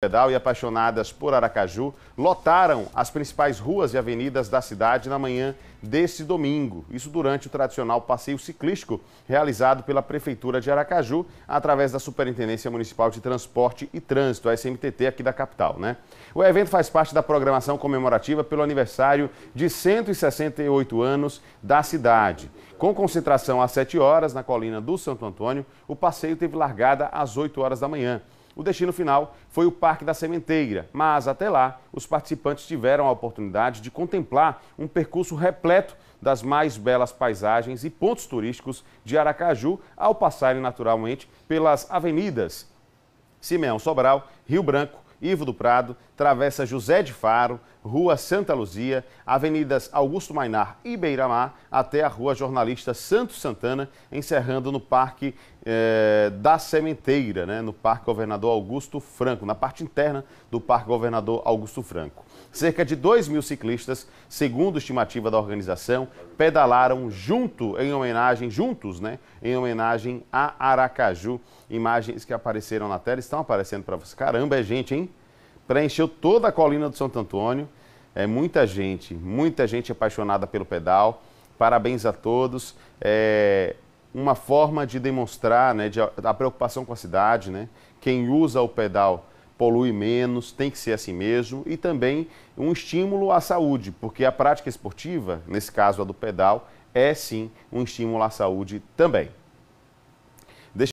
pedal e apaixonadas por Aracaju lotaram as principais ruas e avenidas da cidade na manhã deste domingo. Isso durante o tradicional passeio ciclístico realizado pela Prefeitura de Aracaju através da Superintendência Municipal de Transporte e Trânsito, a SMTT aqui da capital. Né? O evento faz parte da programação comemorativa pelo aniversário de 168 anos da cidade. Com concentração às 7 horas na colina do Santo Antônio, o passeio teve largada às 8 horas da manhã. O destino final foi o Parque da Sementeira, mas até lá os participantes tiveram a oportunidade de contemplar um percurso repleto das mais belas paisagens e pontos turísticos de Aracaju ao passarem naturalmente pelas avenidas Simeão Sobral, Rio Branco, Ivo do Prado, Travessa José de Faro, Rua Santa Luzia, Avenidas Augusto Mainar e Beiramar, até a Rua Jornalista Santos Santana, encerrando no Parque eh, da Sementeira, né, no Parque Governador Augusto Franco, na parte interna do Parque Governador Augusto Franco. Cerca de 2 mil ciclistas, segundo estimativa da organização, pedalaram junto em homenagem, juntos, né, em homenagem a Aracaju. Imagens que apareceram na tela estão aparecendo para você. Caramba, é gente, hein? preencheu toda a colina do Santo Antônio. É muita gente, muita gente apaixonada pelo pedal. Parabéns a todos. É uma forma de demonstrar né, de, a preocupação com a cidade. Né? Quem usa o pedal polui menos, tem que ser assim mesmo. E também um estímulo à saúde, porque a prática esportiva, nesse caso a do pedal, é sim um estímulo à saúde também.